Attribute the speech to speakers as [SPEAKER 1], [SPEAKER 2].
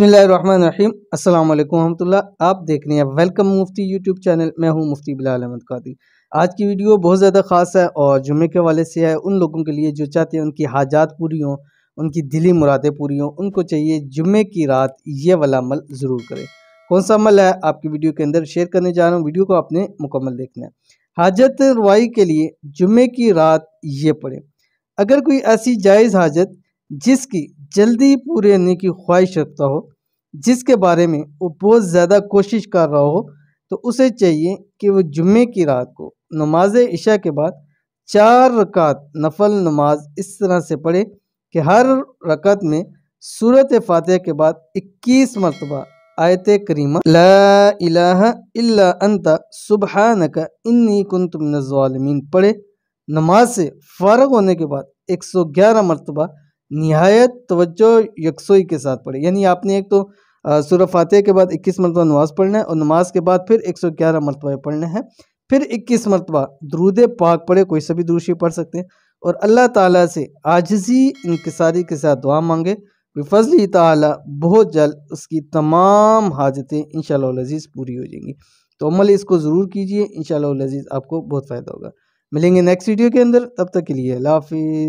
[SPEAKER 1] बसमीम असल वरहमल्ला आप देख रहे हैं वेलकम मुफ्ती यूट्यूब चैनल मैं हूं मुफ्ती बिलाल अहमद कादी आज की वीडियो बहुत ज़्यादा ख़ास है और जुमे के वाले से है उन लोगों के लिए जो चाहते हैं उनकी हाजात पूरी हों उनकी दिली मुरादें पूरी हों उनको चाहिए जुमे की रात ये वाला अमल ज़रूर करें कौन सा अमल है आपकी वीडियो के अंदर शेयर करने जा रहा हूँ वीडियो को आपने मुकम्मल देखना है हाजत रवाई के लिए जुमे की रात ये पढ़ें अगर कोई ऐसी जायज़ हाजत जिसकी जल्दी पूरे होने की ख्वाहिश रखता हो जिसके बारे में वो बहुत ज़्यादा कोशिश कर रहा हो तो उसे चाहिए कि वो जुम्मे की रात को नमाज इशा के बाद चार रकात नफल नमाज इस तरह से पढ़े कि हर रकत में सूरत फातह के बाद 21 मरतबा आयत करीमा ला इलाहा इल्ला अंता सुबहानका इन्नी कुंतुम नज़ालमीन पढ़े नमाज से फारग होने के बाद 111 मरतबा नहायत तोज्जो यकसोई के साथ पढ़े यानी आपने एक तो सूर्य फातह के बाद इक्कीस मरतबा नमाज़ पढ़ना है और नमाज के बाद फिर एक सौ ग्यारह मरतबा पढ़ना है फिर इक्कीस मरतबा दरूद पाक पढ़े कोई सभी दूसरी पढ़ सकते हैं और अल्लाह ताला से आजजी इनकसारी के साथ दुआ मांगे बेफजली ताला बहुत जल्द उसकी तमाम हाजतें इन लजीज़ पूरी हो जाएंगी तो अमल इसको ज़रूर कीजिए इन लजीज़ आपको बहुत फ़ायदा होगा मिलेंगे नेक्स्ट वीडियो के अंदर तब तक के लिए अल्लाह